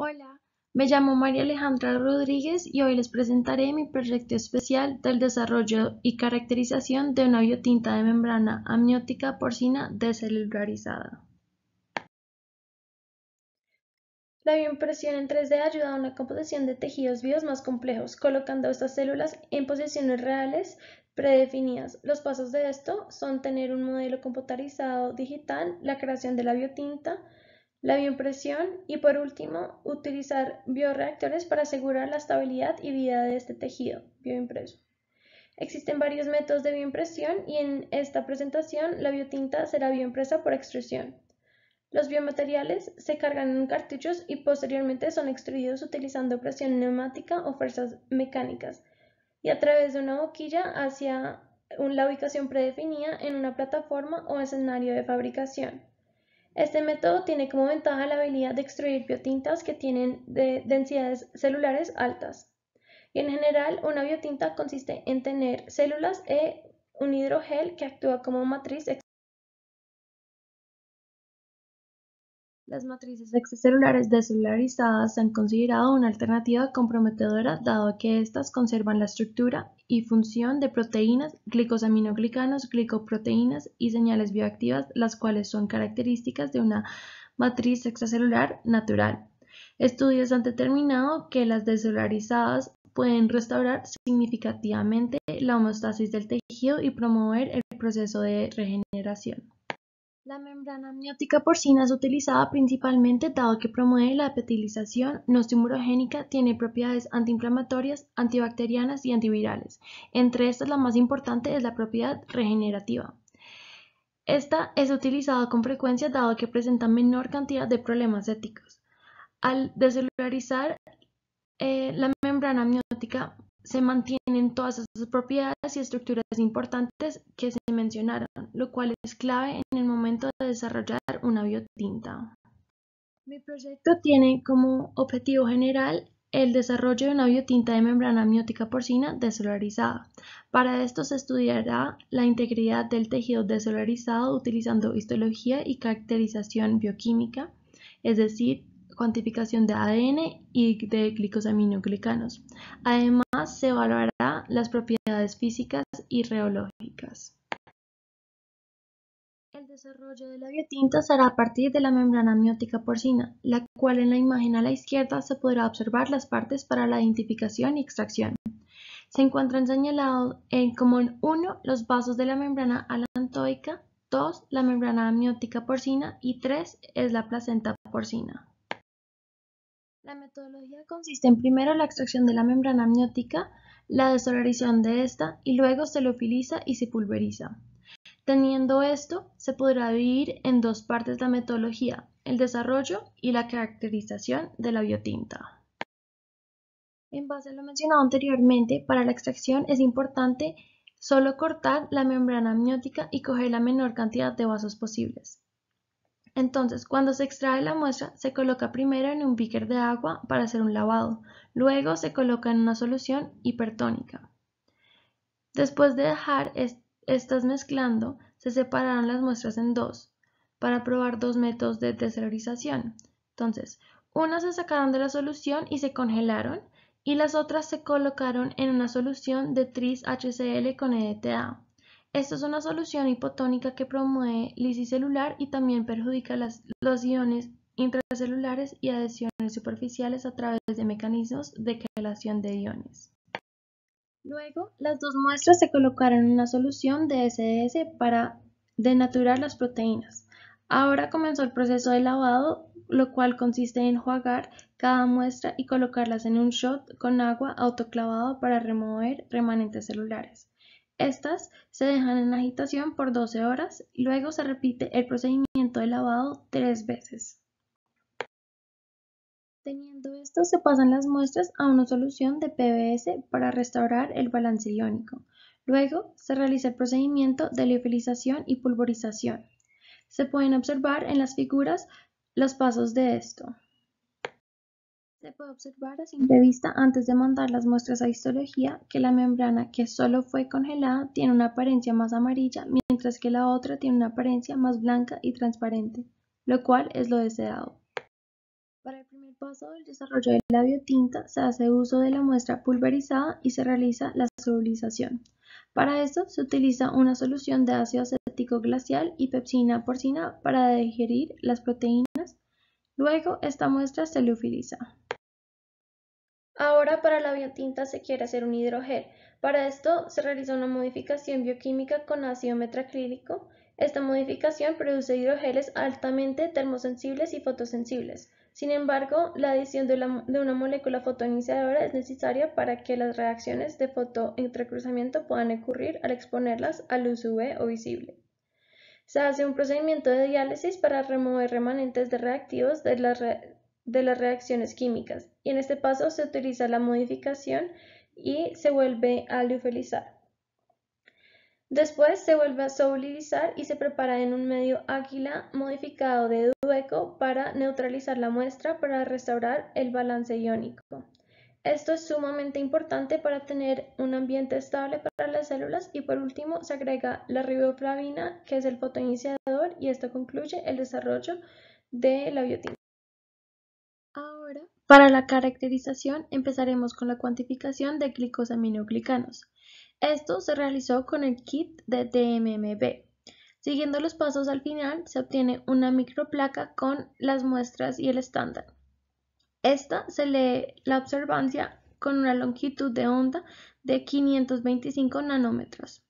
Hola, me llamo María Alejandra Rodríguez y hoy les presentaré mi proyecto especial del desarrollo y caracterización de una biotinta de membrana amniótica porcina descelularizada. La bioimpresión en 3D ayuda a una composición de tejidos vivos más complejos, colocando estas células en posiciones reales predefinidas. Los pasos de esto son tener un modelo computarizado digital, la creación de la biotinta, la bioimpresión y por último, utilizar bioreactores para asegurar la estabilidad y vida de este tejido bioimpreso. Existen varios métodos de bioimpresión y en esta presentación la biotinta será bioimpresa por extrusión. Los biomateriales se cargan en cartuchos y posteriormente son extruidos utilizando presión neumática o fuerzas mecánicas y a través de una boquilla hacia la ubicación predefinida en una plataforma o escenario de fabricación. Este método tiene como ventaja la habilidad de extruir biotintas que tienen densidades celulares altas. Y en general, una biotinta consiste en tener células e un hidrogel que actúa como matriz Las matrices extracelulares desolarizadas se han considerado una alternativa comprometedora dado que éstas conservan la estructura y función de proteínas, glicosaminoglicanos, glicoproteínas y señales bioactivas, las cuales son características de una matriz extracelular natural. Estudios han determinado que las desolarizadas pueden restaurar significativamente la homeostasis del tejido y promover el proceso de regeneración. La membrana amniótica porcina es utilizada principalmente dado que promueve la apetilización no tumorogénica, tiene propiedades antiinflamatorias, antibacterianas y antivirales. Entre estas la más importante es la propiedad regenerativa. Esta es utilizada con frecuencia dado que presenta menor cantidad de problemas éticos. Al descelularizar eh, la membrana amniótica se mantienen todas esas propiedades y estructuras importantes que se mencionaron, lo cual es clave en el momento de desarrollar una biotinta. Mi proyecto tiene como objetivo general el desarrollo de una biotinta de membrana amniótica porcina desolarizada. Para esto se estudiará la integridad del tejido desolarizado utilizando histología y caracterización bioquímica, es decir, cuantificación de ADN y de glicosaminoglicanos. Además, se evaluará las propiedades físicas y reológicas. El desarrollo de la biotinta será a partir de la membrana amniótica porcina, la cual en la imagen a la izquierda se podrá observar las partes para la identificación y extracción. Se encuentran señalados eh, en como 1 los vasos de la membrana alantoica, 2 la membrana amniótica porcina y 3 es la placenta porcina. La metodología consiste en primero la extracción de la membrana amniótica, la desolarización de esta y luego se lo filiza y se pulveriza. Teniendo esto, se podrá dividir en dos partes la metodología, el desarrollo y la caracterización de la biotinta. En base a lo mencionado anteriormente, para la extracción es importante solo cortar la membrana amniótica y coger la menor cantidad de vasos posibles. Entonces, cuando se extrae la muestra, se coloca primero en un beaker de agua para hacer un lavado, luego se coloca en una solución hipertónica. Después de dejar estas mezclando, se separaron las muestras en dos para probar dos métodos de desalorización. Entonces, unas se sacaron de la solución y se congelaron y las otras se colocaron en una solución de tris HCl con EDTA. Esta es una solución hipotónica que promueve lisis celular y también perjudica los iones intracelulares y adhesiones superficiales a través de mecanismos de creación de iones. Luego, las dos muestras se colocaron en una solución de SDS para denaturar las proteínas. Ahora comenzó el proceso de lavado, lo cual consiste en enjuagar cada muestra y colocarlas en un shot con agua autoclavado para remover remanentes celulares. Estas se dejan en agitación por 12 horas y luego se repite el procedimiento de lavado tres veces. Teniendo esto, se pasan las muestras a una solución de PBS para restaurar el balance iónico. Luego, se realiza el procedimiento de liofilización y pulverización. Se pueden observar en las figuras los pasos de esto. Se puede observar a simple vista antes de mandar las muestras a histología que la membrana que solo fue congelada tiene una apariencia más amarilla mientras que la otra tiene una apariencia más blanca y transparente, lo cual es lo deseado. Para el primer paso del desarrollo de la biotinta se hace uso de la muestra pulverizada y se realiza la solubilización. Para esto se utiliza una solución de ácido acético glacial y pepsina porcina para digerir las proteínas. Luego esta muestra se utiliza. Ahora para la biotinta se quiere hacer un hidrogel. Para esto se realiza una modificación bioquímica con ácido metracrílico. Esta modificación produce hidrogeles altamente termosensibles y fotosensibles. Sin embargo, la adición de, una molécula fotoiniciadora es necesaria para que las reacciones de fotoentrecruzamiento puedan ocurrir al exponerlas a luz UV o visible. Se hace un procedimiento de diálisis para remover remanentes de reactivos de las, de las reacciones químicas y en este paso se utiliza la modificación y se vuelve a liofilizar. Después se vuelve a solidizar y se prepara en un medio águila modificado de dueco para neutralizar la muestra para restaurar el balance iónico. Esto es sumamente importante para tener un ambiente estable para las células y por último se agrega la riboflavina que es el fotoiniciador y esto concluye el desarrollo de la biotina. Para la caracterización empezaremos con la cuantificación de glicosaminoglicanos. Esto se realizó con el kit de DMMB. Siguiendo los pasos al final se obtiene una microplaca con las muestras y el estándar. Esta se lee la observancia con una longitud de onda de 525 nanómetros.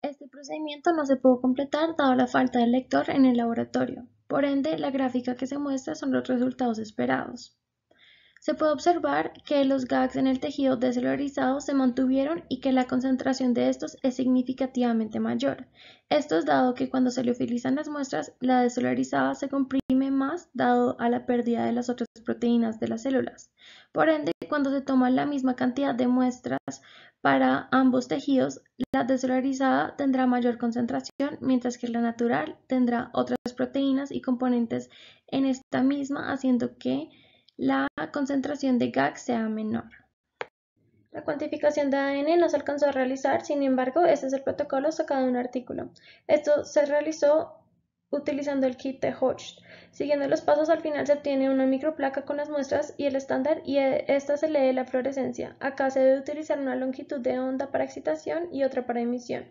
Este procedimiento no se pudo completar dado la falta de lector en el laboratorio. Por ende, la gráfica que se muestra son los resultados esperados. Se puede observar que los gags en el tejido desolarizado se mantuvieron y que la concentración de estos es significativamente mayor. Esto es dado que cuando se le utilizan las muestras, la desolarizada se comprime más dado a la pérdida de las otras proteínas de las células. Por ende, cuando se toma la misma cantidad de muestras para ambos tejidos, la desolarizada tendrá mayor concentración, mientras que la natural tendrá otras proteínas y componentes en esta misma, haciendo que la concentración de GAC sea menor. La cuantificación de ADN no se alcanzó a realizar, sin embargo, este es el protocolo sacado de un artículo. Esto se realizó utilizando el kit de Hodge. Siguiendo los pasos al final se obtiene una microplaca con las muestras y el estándar y e, esta se lee la fluorescencia. Acá se debe utilizar una longitud de onda para excitación y otra para emisión.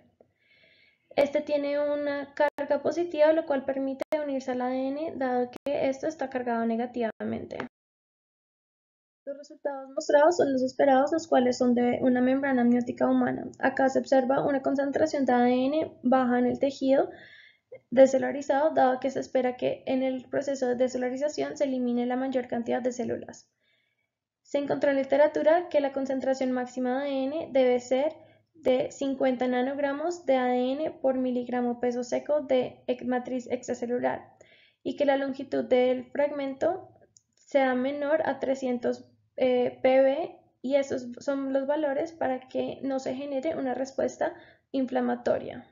Este tiene una carga positiva lo cual permite unirse al ADN dado que esto está cargado negativamente. Los resultados mostrados son los esperados, los cuales son de una membrana amniótica humana. Acá se observa una concentración de ADN baja en el tejido, desolarizado, dado que se espera que en el proceso de desolarización se elimine la mayor cantidad de células. Se encontró en literatura que la concentración máxima de ADN debe ser de 50 nanogramos de ADN por miligramo peso seco de matriz extracelular y que la longitud del fragmento sea menor a 300 eh, pb y esos son los valores para que no se genere una respuesta inflamatoria.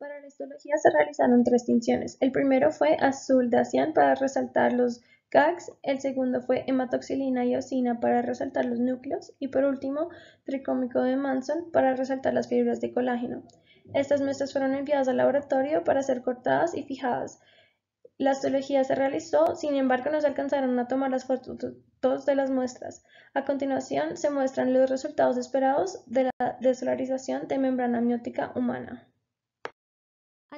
Para la histología se realizaron tres tinciones. El primero fue azul de acián para resaltar los gags, el segundo fue hematoxilina y osina para resaltar los núcleos y por último tricómico de Manson para resaltar las fibras de colágeno. Estas muestras fueron enviadas al laboratorio para ser cortadas y fijadas. La histología se realizó, sin embargo no se alcanzaron a tomar las fotos de las muestras. A continuación se muestran los resultados esperados de la desolarización de membrana amniótica humana.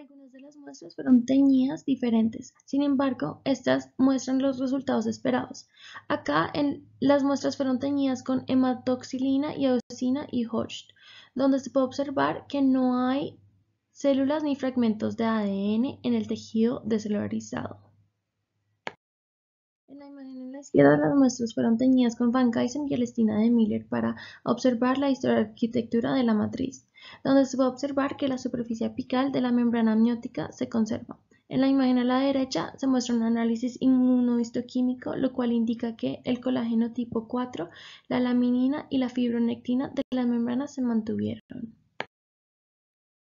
Algunas de las muestras fueron teñidas diferentes, sin embargo, estas muestran los resultados esperados. Acá las muestras fueron teñidas con hematoxilina, y eosina y Hodge, donde se puede observar que no hay células ni fragmentos de ADN en el tejido descelularizado izquierda las muestras fueron teñidas con Van Geysen y Alestina de Miller para observar la arquitectura de la matriz, donde se puede observar que la superficie apical de la membrana amniótica se conserva. En la imagen a la derecha se muestra un análisis inmunohistoquímico, lo cual indica que el colágeno tipo 4, la laminina y la fibronectina de la membrana se mantuvieron.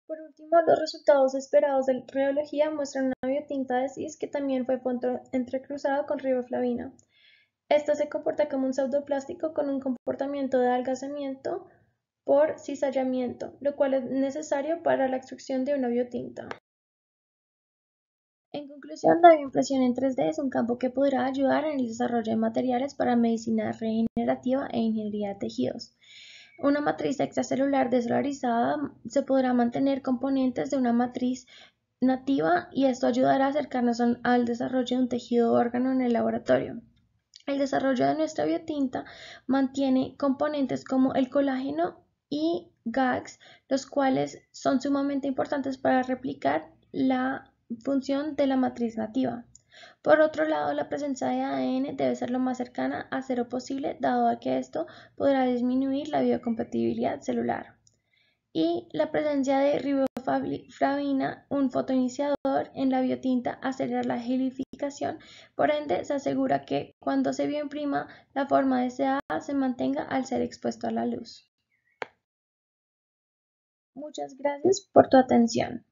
Por último, los resultados esperados de la reología muestran una biotinta de cis que también fue entrecruzado con riboflavina. Esto se comporta como un pseudoplástico con un comportamiento de algazamiento por cizallamiento, lo cual es necesario para la extracción de una biotinta. En conclusión, la bioimpresión en 3D es un campo que podrá ayudar en el desarrollo de materiales para medicina regenerativa e ingeniería de tejidos. Una matriz extracelular desolarizada se podrá mantener componentes de una matriz nativa y esto ayudará a acercarnos al desarrollo de un tejido órgano en el laboratorio. El desarrollo de nuestra biotinta mantiene componentes como el colágeno y GAGs, los cuales son sumamente importantes para replicar la función de la matriz nativa. Por otro lado, la presencia de ADN debe ser lo más cercana a cero posible, dado que esto podrá disminuir la biocompatibilidad celular. Y la presencia de riboflavina, un fotoiniciador en la biotinta, acelera la por ende, se asegura que cuando se prima la forma deseada se mantenga al ser expuesto a la luz. Muchas gracias por tu atención.